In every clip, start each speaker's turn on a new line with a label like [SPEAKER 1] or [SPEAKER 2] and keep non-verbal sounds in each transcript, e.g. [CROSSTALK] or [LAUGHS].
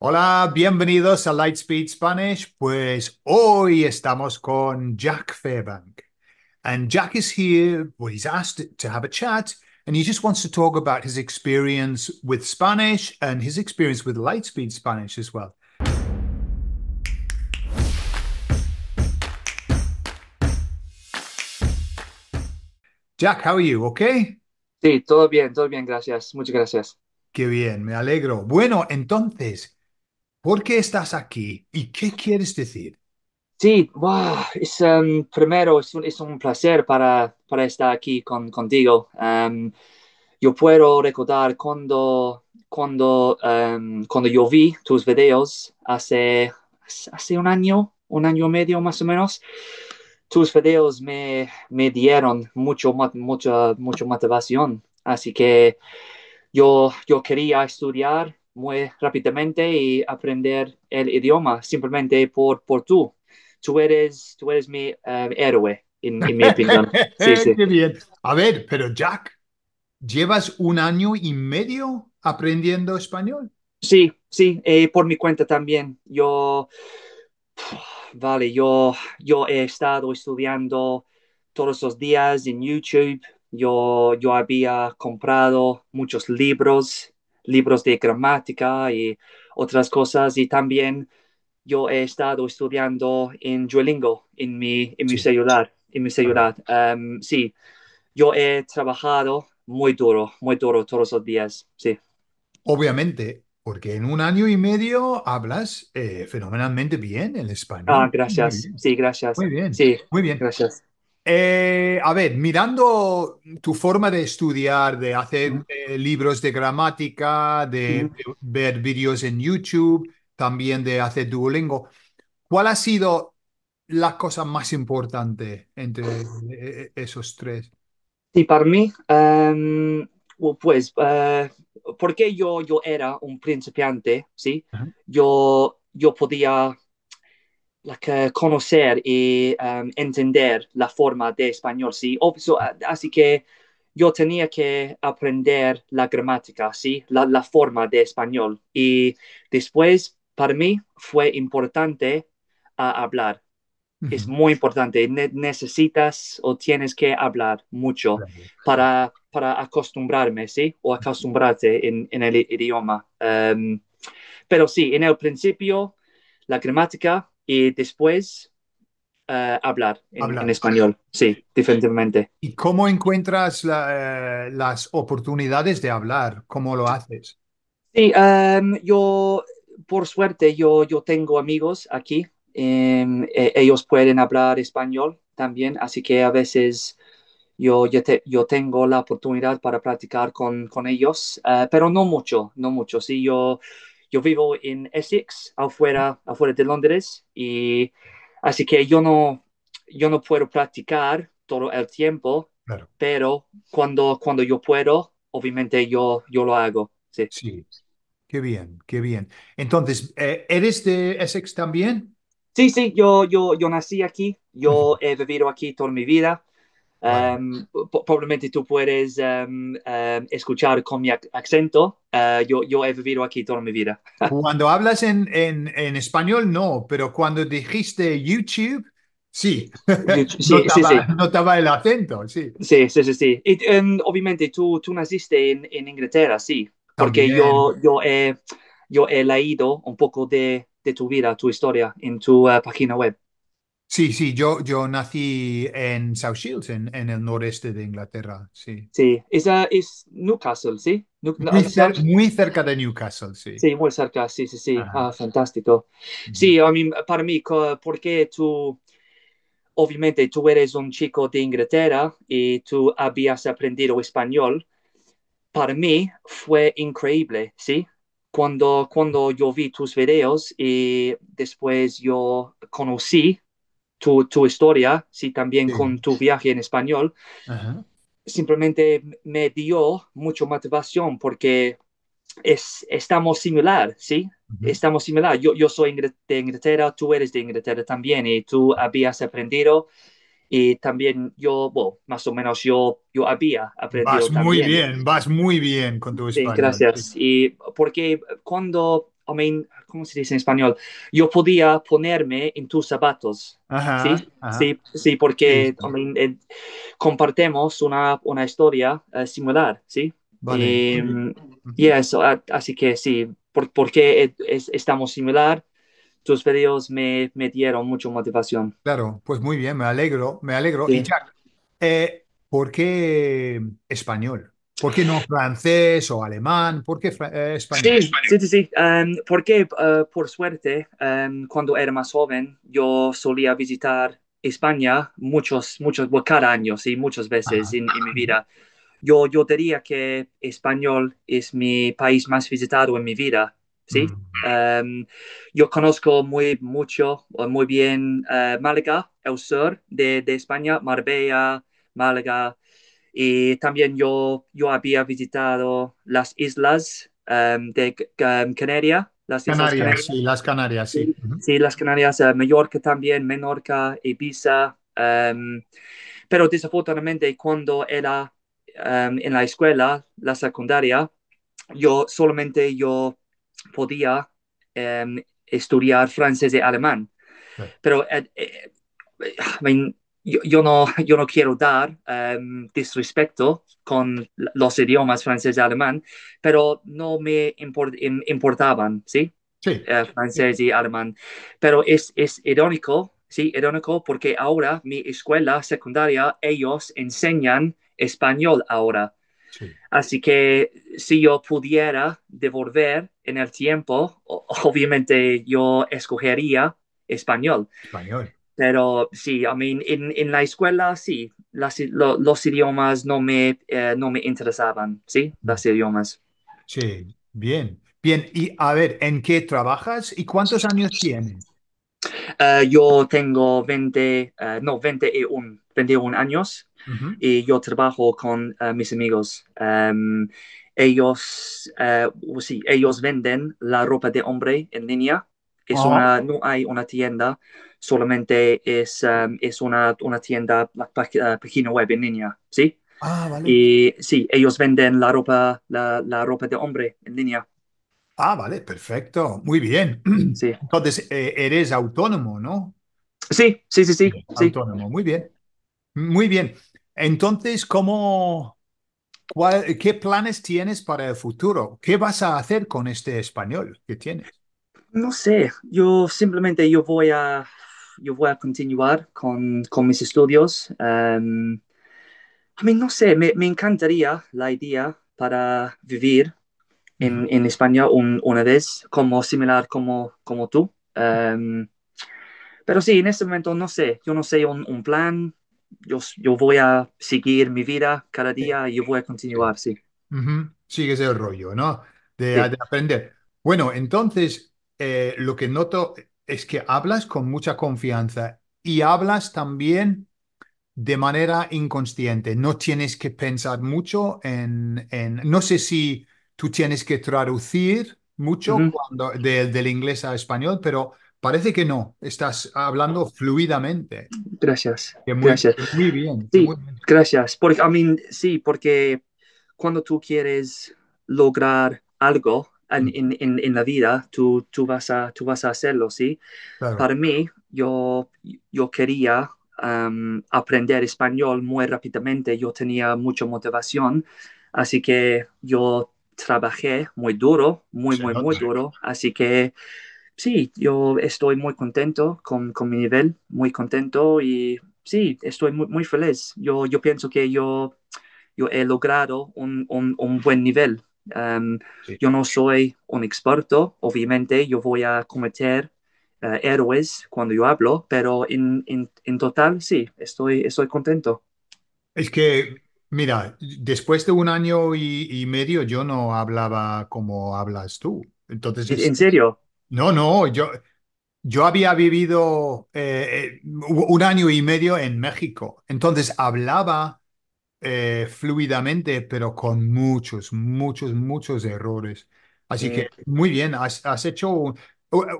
[SPEAKER 1] Hola, bienvenidos a Lightspeed Spanish. Pues hoy estamos con Jack Fairbank. And Jack is here, well, he's asked to have a chat, and he just wants to talk about his experience with Spanish and his experience with Lightspeed Spanish as well. Jack, how are you? Okay?
[SPEAKER 2] Sí, todo bien, todo bien, gracias. Muchas gracias.
[SPEAKER 1] Qué bien, me alegro. Bueno, entonces, ¿Por qué estás aquí y qué quieres decir? Sí,
[SPEAKER 2] es, em, primero es un, es un placer para, para, estar aquí con, contigo. Em, yo puedo recordar cuando, cuando, em, cuando yo vi tus videos hace, hace un año, un año y medio más o menos. Tus videos me, me dieron mucho, mucho, mucho motivación. Así que yo, yo quería estudiar muy rápidamente y aprender el idioma simplemente por, por tú. Tú eres, tú eres mi eh, héroe, en, mi opinión. [LAUGHS] Sí, sí.
[SPEAKER 1] A ver, pero Jack, ¿llevas un año y medio aprendiendo español? Sí, sí, eh, por mi cuenta también.
[SPEAKER 2] Yo, vale, yo, yo he estado estudiando todos los días en YouTube. Yo, yo había comprado muchos libros libros de gramática y otras cosas. Y también yo he estado estudiando en Duolingo, en mi, en mi celular. En mi celular. Em, sí, yo he trabajado muy duro, muy duro todos los días, sí.
[SPEAKER 1] Obviamente, porque en un año y medio hablas eh, fenomenalmente bien el español. Ah, gracias. Sí, gracias. Muy bien. Sí, muy bien. Gracias. Eh, a ver, mirando tu forma de estudiar, de hacer eh, libros de gramática, de, ver vídeos en YouTube, también de hacer Duolingo, ¿cuál ha sido la cosa más importante entre eh, esos tres? Sí, para mí, em,
[SPEAKER 2] pues, porque yo, yo era un principiante, ¿sí? yo, yo podía la conocer y em, entender la forma de español, ¿sí? Ah, así que yo tenía que aprender la gramática, ¿sí? La, la, forma de español. Y después, para mí, fue importante ah, hablar. Es muy importante. necesitas o tienes que hablar mucho para, para acostumbrarme, ¿sí? O acostumbrarte en, en el idioma. Em, pero sí, en el principio, la gramática y después eh, hablar, en, español, sí, definitivamente.
[SPEAKER 1] ¿Y cómo encuentras eh, las oportunidades de hablar? ¿Cómo lo haces? Sí, em, yo,
[SPEAKER 2] por suerte, yo, yo tengo amigos aquí. Em, e, ellos pueden hablar español también, así que a veces yo, yo, tengo la oportunidad para practicar con, ellos, eh, pero no mucho, no mucho. Sí, yo yo vivo en Essex, afuera, afuera de Londres, y así que yo no, yo no puedo practicar todo el tiempo, pero cuando, cuando yo puedo, obviamente yo, yo lo hago. Sí. sí,
[SPEAKER 1] qué bien, qué bien. Entonces, eh, ¿eres de Essex también? Sí, sí, yo, yo, yo nací aquí,
[SPEAKER 2] yo he vivido aquí toda mi vida. Em, probablemente tú puedes em, em, escuchar con mi acento. Eh, yo, yo, he vivido aquí toda mi vida. [LAUGHS] cuando
[SPEAKER 1] hablas en, en, español, no, pero cuando dijiste YouTube, sí. [LAUGHS] notaba, el acento, sí. Sí, sí, sí. sí. obviamente
[SPEAKER 2] tú, tú naciste en, en Inglaterra, sí, porque yo, yo, he, yo he leído un poco de, de tu vida, tu historia en tu eh, página web.
[SPEAKER 1] Sí, sí, yo, yo nací en South Shields, en, el noreste de Inglaterra, sí. Sí, es, es Newcastle, ¿sí? muy, cerca de Newcastle, sí. Sí, muy cerca, sí,
[SPEAKER 2] sí, sí. Ah, fantástico. Sí, para mí, porque tú, obviamente, tú eres un chico de Inglaterra y tú habías aprendido español, para mí fue increíble, ¿sí? Cuando, cuando yo vi tus videos y después yo conocí tu, tu historia, sí, también con tu viaje en español, simplemente me dio mucha motivación porque es, estamos similar, ¿sí? Estamos similar. Yo, yo soy de Inglaterra, tú eres de Inglaterra también y tú habías aprendido y también yo, más o menos yo, yo había aprendido. Vas muy bien,
[SPEAKER 1] vas muy bien con tu español. Sí, gracias.
[SPEAKER 2] Y porque cuando I ¿cómo se dice en español? Yo podía ponerme en tus zapatos. ¿sí? ¿sí? sí, porque I eh, compartimos una, una historia eh, similar, ¿sí? Vale. Eh, yes. así que sí, por, porque estamos similar, tus videos me, me, dieron mucha motivación.
[SPEAKER 1] Claro, pues muy bien, me alegro, me alegro. Y Jack, ¿por qué español? ¿Por qué no francés o alemán? ¿Por qué eh, español? Sí, sí, sí. Em, porque,
[SPEAKER 2] eh, por suerte, em, cuando era más joven, yo solía visitar España muchos, muchos, bueno, cada año, sí, muchas veces ah. en, mi vida. Yo, yo diría que español es mi país más visitado en mi vida, sí. Mm. Em, yo conozco muy mucho, muy bien eh, Málaga, el sur de, de España, Marbella, Málaga, y también yo, yo había visitado las islas em, de em, las Canarias, Sí,
[SPEAKER 1] las Canarias,
[SPEAKER 2] sí. Sí, las Canarias, eh, Mallorca también, Menorca, Ibiza. Um, pero desafortunadamente cuando era en la escuela, la secundaria, yo solamente yo podía estudiar francés y alemán. Pero eh, eh, eh yo, no, [LAUGHS] yo no quiero dar em, disrespecto con los idiomas francés y alemán, pero no me importaban, ¿sí? Eh, francés y alemán. Pero es, es irónico, ¿sí? Irónico porque ahora mi escuela secundaria, ellos enseñan español ahora. Así que si yo pudiera devolver en el tiempo, [LAUGHS] obviamente yo escogería español. Español. Pero sí, I mean, en, la escuela sí, los idiomas no me, eh, no me interesaban, ¿sí? Los mm. idiomas.
[SPEAKER 1] Sí, bien. Bien, y a ver, ¿en qué trabajas y cuántos años tienes?
[SPEAKER 2] Eh, yo tengo 20, eh, no, 21, 21 años y yo trabajo con mis amigos. Em, ellos, sí, ellos venden la ropa de hombre en línea. Es oh. una, no hay una tienda solamente es, um, es una, tienda, la, página web en línea, ¿sí? Ah, vale. Y sí, ellos venden la ropa, la, ropa de hombre en línea.
[SPEAKER 1] Ah, vale, perfecto, muy bien. [CLEARS THROAT] Entonces, eh, eres autónomo, ¿no? Sí, sí, sí, sí. Autónomo, muy bien. Muy bien. Entonces, ¿cómo, ¿qué planes tienes para el futuro? ¿Qué vas a hacer con este español que tienes?
[SPEAKER 2] No sé, yo simplemente yo voy a, yo voy a continuar con, con mis estudios. Em, a mí no sé, me, encantaría la idea para vivir en, en España una vez, como similar como, como tú. Em, pero sí, en este momento no sé, yo no sé un, plan, yo, yo, voy a seguir mi vida cada día y yo voy a continuar,
[SPEAKER 1] sí. Uh -huh. Sigue sí, ese rollo, ¿no? De, aprender. Bueno, entonces, eh, lo que noto es que hablas con mucha confianza y hablas también de manera inconsciente. No tienes que pensar mucho en, no sé si tú tienes que traducir mucho cuando, del inglés a español, pero parece que no. Estás hablando fluidamente.
[SPEAKER 2] Gracias. Muy, gracias. Muy bien.
[SPEAKER 1] Sí, gracias. Porque, I mean, sí, porque
[SPEAKER 2] cuando tú quieres lograr algo, Mm. en, la vida, tú, tú, vas a, tú vas hacerlo, ¿sí? Para mí, yo, yo quería aprender español muy rápidamente, yo tenía mucha motivación, así que yo trabajé muy duro, muy, muy, muy duro, así que sí, yo estoy muy contento con, mi nivel, muy contento y sí, estoy muy, muy feliz. Yo, yo pienso que yo, yo he logrado un, un buen nivel Em, yo no soy un experto, obviamente yo voy a cometer héroes eh, cuando yo hablo, pero en, total sí, estoy, estoy contento.
[SPEAKER 1] Es que, mira, después de un año y, medio yo no hablaba como hablas tú. Entonces, ¿En serio? No, no, yo, yo había vivido eh, eh, un año y medio en México, entonces hablaba eh, fluidamente, pero con muchos, muchos, muchos errores. Así que muy bien, has, hecho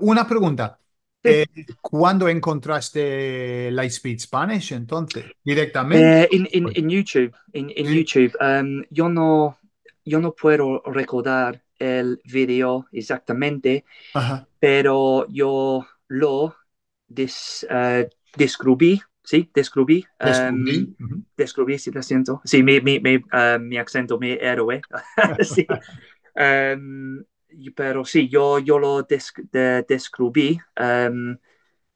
[SPEAKER 1] una pregunta. Eh, ¿Cuándo encontraste Lightspeed Spanish entonces? Directamente. Eh,
[SPEAKER 2] pues en, YouTube, en, YouTube. Em, yo, no, yo no puedo recordar el video exactamente, pero yo lo des, uh, sí, descubrí. Em, descubrí. sí, lo siento. Sí, mi, mi, em, acento, mi héroe. [LAUGHS] Em, pero sí, yo, yo lo descubrí.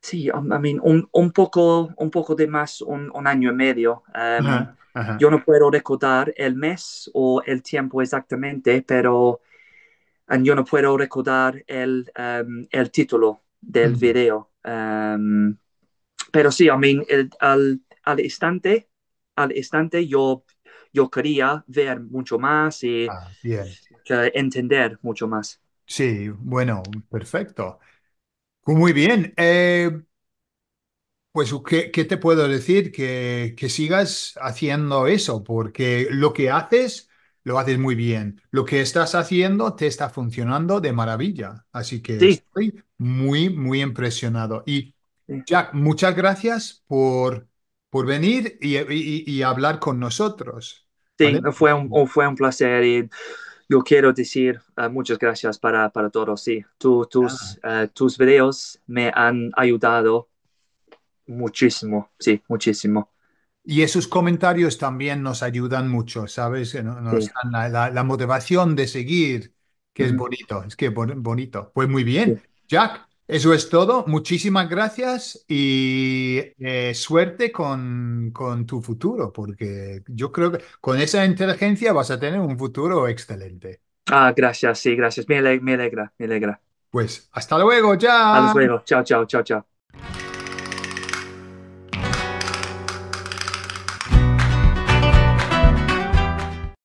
[SPEAKER 2] sí, un, poco, un poco de más, un, año y medio. Yo no puedo recordar el mes o el tiempo exactamente, pero yo no puedo recordar el, el título del mm. video. Pero sí, I mean, al, al, instante, al instante yo, yo quería ver mucho más y ah, entender mucho más.
[SPEAKER 1] Sí, bueno, perfecto. Muy bien. Eh, pues, ¿qué, ¿qué, te puedo decir? Que, que sigas haciendo eso, porque lo que haces lo haces muy bien. Lo que estás haciendo te está funcionando de maravilla. Así que estoy muy, muy impresionado. Y Jack, muchas gracias por, por venir y, hablar con nosotros. Sí, fue, un, fue
[SPEAKER 2] un placer y yo quiero decir eh, muchas gracias para, todos. Sí, tus, ah. eh, tus videos me han ayudado muchísimo, sí, muchísimo.
[SPEAKER 1] Y esos comentarios también nos ayudan mucho, ¿sabes? la, motivación de seguir, que es bonito, es que bonito. Pues muy bien, Jack, eso es todo. Muchísimas gracias y eh, suerte con, con, tu futuro, porque yo creo que con esa inteligencia vas a tener un futuro excelente.
[SPEAKER 2] Ah, gracias, sí, gracias. Me, alegra, me alegra, me alegra.
[SPEAKER 1] Pues hasta luego, ya. Hasta luego.
[SPEAKER 2] Chao, chao, chao, chao.